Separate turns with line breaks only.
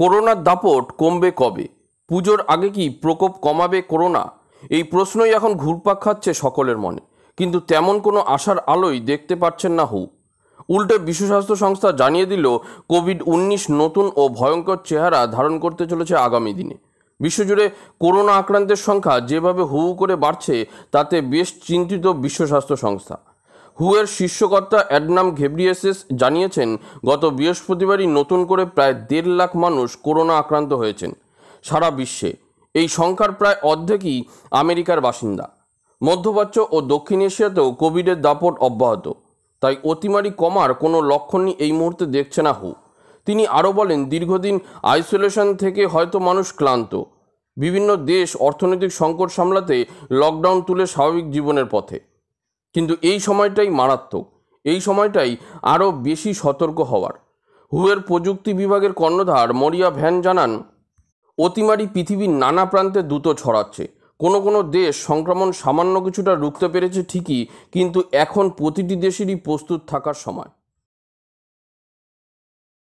করোনার দাপট কমবে কবে পুজোর আগে কি প্রকোপ কমাবে করোনা এই প্রশ্নই এখন ঘুরপাক খাচ্ছে সকলের মনে কিন্তু তেমন কোনো আশার আলোই দেখতে পাচ্ছেন না হু উল্টে বিশ্ব স্বাস্থ্য সংস্থা জানিয়ে দিল কোভিড উনিশ নতুন ও ভয়ঙ্কর চেহারা ধারণ করতে চলেছে আগামী দিনে বিশ্বজুড়ে করোনা আক্রান্তের সংখ্যা যেভাবে হু করে বাড়ছে তাতে বেশ চিন্তিত বিশ্ব স্বাস্থ্য সংস্থা হুয়ের শীর্ষকর্তা অ্যাডনাম ঘেব্রিয়েসেস জানিয়েছেন গত বৃহস্পতিবারই নতুন করে প্রায় দেড় লাখ মানুষ করোনা আক্রান্ত হয়েছেন সারা বিশ্বে এই সংখ্যার প্রায় অর্ধেকই আমেরিকার বাসিন্দা মধ্যপ্রাচ্য ও দক্ষিণ এশিয়াতেও কোভিডের দাপট অব্যাহত তাই অতিমারি কমার কোনো লক্ষণই এই মুহূর্তে দেখছে না হু তিনি আরও বলেন দীর্ঘদিন আইসোলেশন থেকে হয়তো মানুষ ক্লান্ত বিভিন্ন দেশ অর্থনৈতিক সংকট সামলাতে লকডাউন তুলে স্বাভাবিক জীবনের পথে কিন্তু এই সময়টাই মারাত্মক এই সময়টাই আরও বেশি সতর্ক হওয়ার হুয়ের প্রযুক্তি বিভাগের কর্ণধার মরিয়া ভ্যান জানান অতিমারি পৃথিবীর নানা প্রান্তে দ্রুত ছড়াচ্ছে কোনো কোনো দেশ সংক্রমণ সামান্য কিছুটা রুখতে পেরেছে ঠিকই কিন্তু এখন প্রতিটি দেশেরই প্রস্তুত থাকার সময়